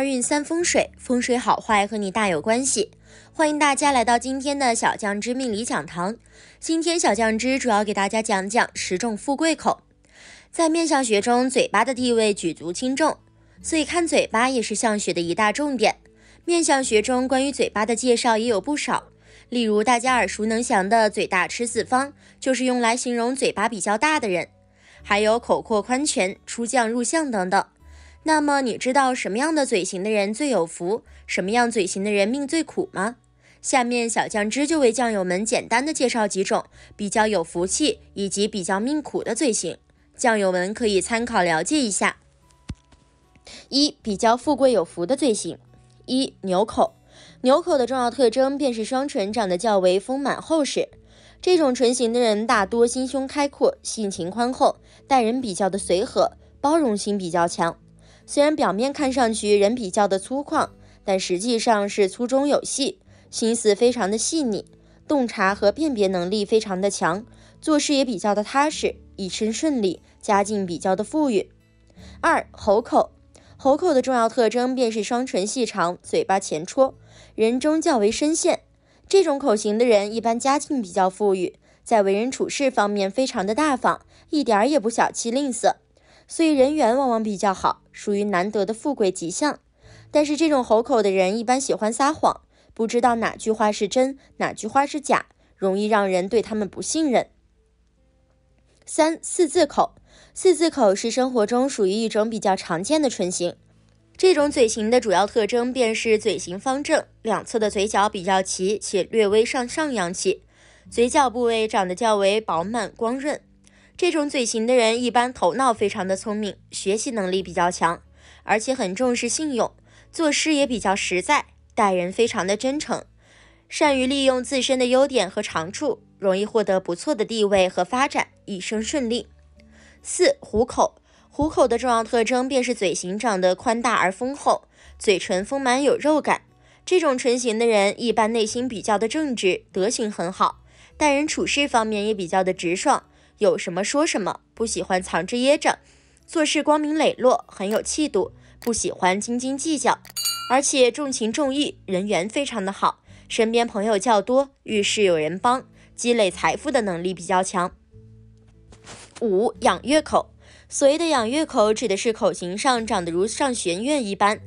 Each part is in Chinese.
二运三风水，风水好坏和你大有关系。欢迎大家来到今天的小将之命理讲堂。今天小将之主要给大家讲讲十重富贵口。在面相学中，嘴巴的地位举足轻重，所以看嘴巴也是相学的一大重点。面相学中关于嘴巴的介绍也有不少，例如大家耳熟能详的“嘴大吃四方”，就是用来形容嘴巴比较大的人；还有“口阔宽拳、出将入相”等等。那么你知道什么样的嘴型的人最有福，什么样嘴型的人命最苦吗？下面小酱汁就为酱友们简单的介绍几种比较有福气以及比较命苦的嘴型，酱友们可以参考了解一下。一比较富贵有福的嘴型，一牛口。牛口的重要特征便是双唇长得较为丰满厚实，这种唇型的人大多心胸开阔，性情宽厚，待人比较的随和，包容心比较强。虽然表面看上去人比较的粗犷，但实际上是粗中有细，心思非常的细腻，洞察和辨别能力非常的强，做事也比较的踏实，一生顺利，家境比较的富裕。二猴口，猴口的重要特征便是双唇细长，嘴巴前戳，人中较为深陷。这种口型的人一般家境比较富裕，在为人处事方面非常的大方，一点儿也不小气吝啬。所以人缘往往比较好，属于难得的富贵吉相。但是这种猴口的人一般喜欢撒谎，不知道哪句话是真，哪句话是假，容易让人对他们不信任。三四字口，四字口是生活中属于一种比较常见的唇型。这种嘴型的主要特征便是嘴型方正，两侧的嘴角比较齐且略微上上扬起，嘴角部位长得较为饱满光润。这种嘴型的人一般头脑非常的聪明，学习能力比较强，而且很重视信用，做事也比较实在，待人非常的真诚，善于利用自身的优点和长处，容易获得不错的地位和发展，一生顺利。四虎口，虎口的重要特征便是嘴型长得宽大而丰厚，嘴唇丰满有肉感。这种唇型的人一般内心比较的正直，德行很好，待人处事方面也比较的直爽。有什么说什么，不喜欢藏着掖着，做事光明磊落，很有气度，不喜欢斤斤计较，而且重情重义，人缘非常的好，身边朋友较多，遇事有人帮，积累财富的能力比较强。五养月口，所谓的养月口指的是口型上长得如上弦月一般，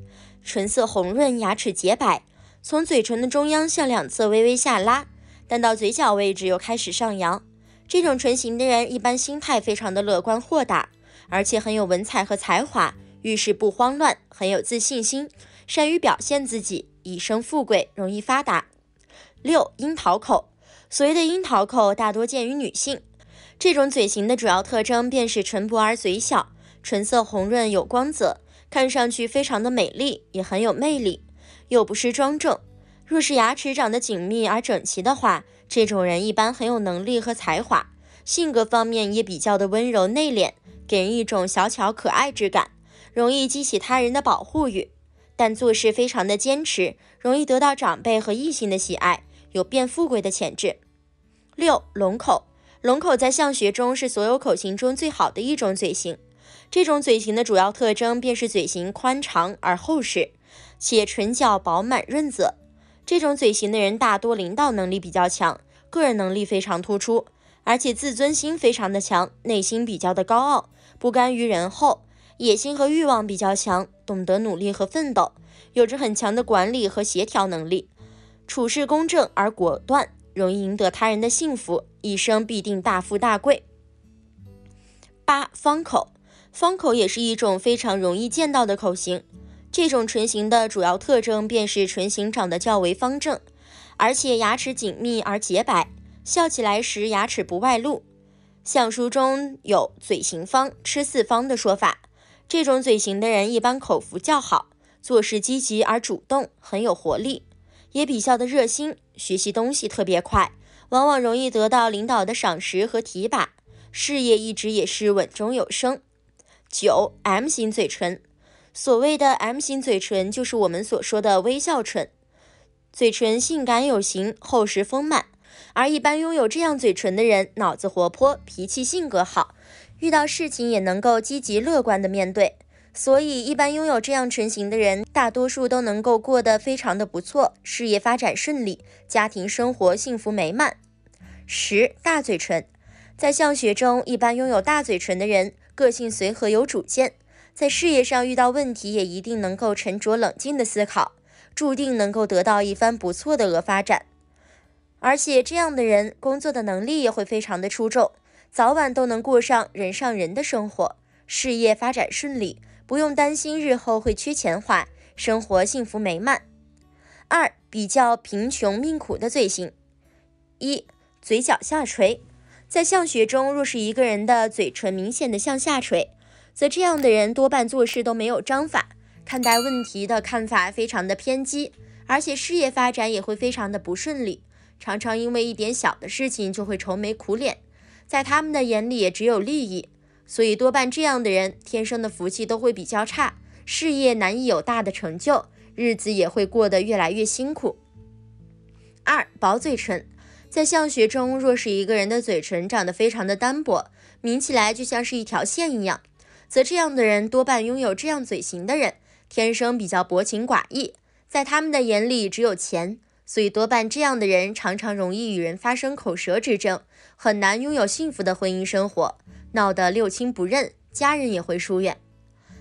唇色红润，牙齿洁白，从嘴唇的中央向两侧微微下拉，但到嘴角位置又开始上扬。这种唇形的人一般心态非常的乐观豁达，而且很有文采和才华，遇事不慌乱，很有自信心，善于表现自己，一生富贵，容易发达。六樱桃口，所谓的樱桃口大多见于女性，这种嘴型的主要特征便是唇薄而嘴小，唇色红润有光泽，看上去非常的美丽，也很有魅力，又不失庄重。若是牙齿长得紧密而整齐的话。这种人一般很有能力和才华，性格方面也比较的温柔内敛，给人一种小巧可爱之感，容易激起他人的保护欲，但做事非常的坚持，容易得到长辈和异性的喜爱，有变富贵的潜质。六龙口，龙口在相学中是所有口型中最好的一种嘴型，这种嘴型的主要特征便是嘴型宽长而厚实，且唇角饱满润泽。这种嘴型的人大多领导能力比较强，个人能力非常突出，而且自尊心非常的强，内心比较的高傲，不甘于人后，野心和欲望比较强，懂得努力和奋斗，有着很强的管理和协调能力，处事公正而果断，容易赢得他人的幸福，一生必定大富大贵。八方口，方口也是一种非常容易见到的口型。这种唇形的主要特征便是唇形长得较为方正，而且牙齿紧密而洁白，笑起来时牙齿不外露。相书中有“嘴形方，吃四方”的说法，这种嘴型的人一般口福较好，做事积极而主动，很有活力，也比较的热心，学习东西特别快，往往容易得到领导的赏识和提拔，事业一直也是稳中有升。九 M 型嘴唇。所谓的 M 型嘴唇，就是我们所说的微笑唇，嘴唇性感有型，厚实丰满。而一般拥有这样嘴唇的人，脑子活泼，脾气性格好，遇到事情也能够积极乐观的面对。所以，一般拥有这样唇型的人，大多数都能够过得非常的不错，事业发展顺利，家庭生活幸福美满。十大嘴唇，在相学中，一般拥有大嘴唇的人，个性随和，有主见。在事业上遇到问题，也一定能够沉着冷静的思考，注定能够得到一番不错的额发展。而且这样的人工作的能力也会非常的出众，早晚都能过上人上人的生活，事业发展顺利，不用担心日后会缺钱花，生活幸福美满。二比较贫穷命苦的罪行，一嘴角下垂，在相学中，若是一个人的嘴唇明显的向下垂。则这样的人多半做事都没有章法，看待问题的看法非常的偏激，而且事业发展也会非常的不顺利，常常因为一点小的事情就会愁眉苦脸，在他们的眼里也只有利益，所以多半这样的人天生的福气都会比较差，事业难以有大的成就，日子也会过得越来越辛苦。二薄嘴唇，在相学中，若是一个人的嘴唇长得非常的单薄，抿起来就像是一条线一样。则这样的人多半拥有这样嘴型的人，天生比较薄情寡义，在他们的眼里只有钱，所以多半这样的人常常容易与人发生口舌之争，很难拥有幸福的婚姻生活，闹得六亲不认，家人也会疏远。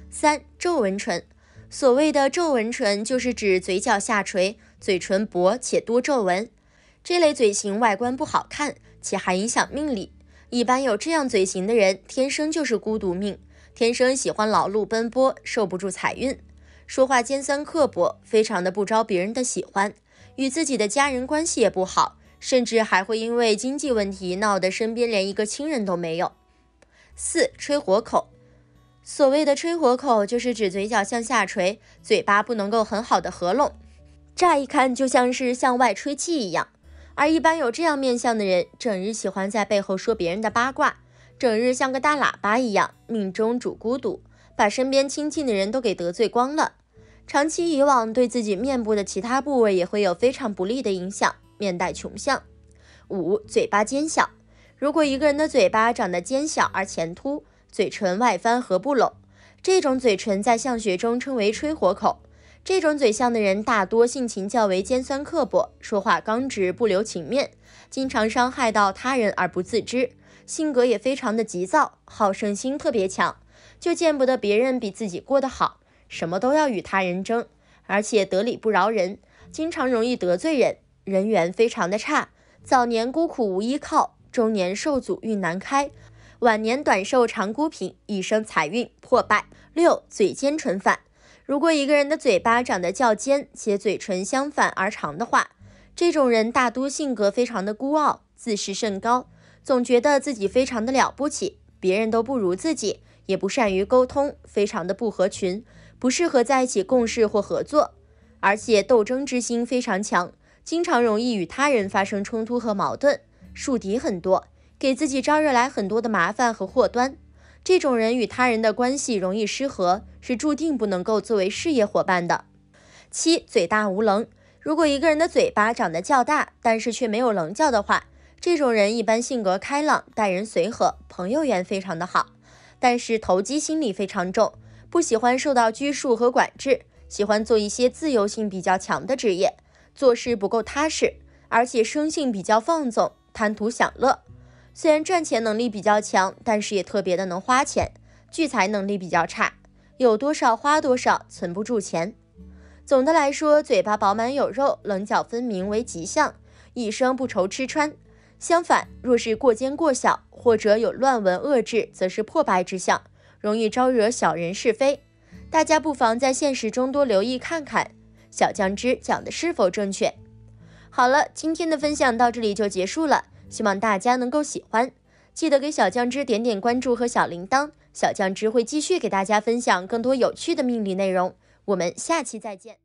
三皱纹唇，所谓的皱纹唇就是指嘴角下垂，嘴唇薄且多皱纹，这类嘴型外观不好看，且还影响命理，一般有这样嘴型的人天生就是孤独命。天生喜欢劳碌奔波，受不住财运，说话尖酸刻薄，非常的不招别人的喜欢，与自己的家人关系也不好，甚至还会因为经济问题闹得身边连一个亲人都没有。四吹火口，所谓的吹火口就是指嘴角向下垂，嘴巴不能够很好的合拢，乍一看就像是向外吹气一样，而一般有这样面相的人，整日喜欢在背后说别人的八卦。整日像个大喇叭一样，命中主孤独，把身边亲近的人都给得罪光了。长期以往，对自己面部的其他部位也会有非常不利的影响，面带穷相。五，嘴巴尖小。如果一个人的嘴巴长得尖小而前凸，嘴唇外翻合不拢，这种嘴唇在相学中称为吹火口。这种嘴相的人大多性情较为尖酸刻薄，说话刚直不留情面，经常伤害到他人而不自知。性格也非常的急躁，好胜心特别强，就见不得别人比自己过得好，什么都要与他人争，而且得理不饶人，经常容易得罪人，人缘非常的差。早年孤苦无依靠，中年受阻运难开，晚年短寿长孤贫，一生财运破败。六嘴尖唇反，如果一个人的嘴巴长得较尖且嘴唇相反而长的话，这种人大多性格非常的孤傲，自视甚高。总觉得自己非常的了不起，别人都不如自己，也不善于沟通，非常的不合群，不适合在一起共事或合作，而且斗争之心非常强，经常容易与他人发生冲突和矛盾，树敌很多，给自己招惹来很多的麻烦和祸端。这种人与他人的关系容易失和，是注定不能够作为事业伙伴的。七嘴大无棱，如果一个人的嘴巴长得较大，但是却没有棱角的话。这种人一般性格开朗，待人随和，朋友缘非常的好，但是投机心理非常重，不喜欢受到拘束和管制，喜欢做一些自由性比较强的职业，做事不够踏实，而且生性比较放纵，贪图享乐。虽然赚钱能力比较强，但是也特别的能花钱，聚财能力比较差，有多少花多少，存不住钱。总的来说，嘴巴饱满有肉，棱角分明为吉相，一生不愁吃穿。相反，若是过尖过小，或者有乱纹遏制，则是破败之象，容易招惹小人是非。大家不妨在现实中多留意看看，小酱汁讲的是否正确。好了，今天的分享到这里就结束了，希望大家能够喜欢，记得给小酱汁点点关注和小铃铛，小酱汁会继续给大家分享更多有趣的命理内容。我们下期再见。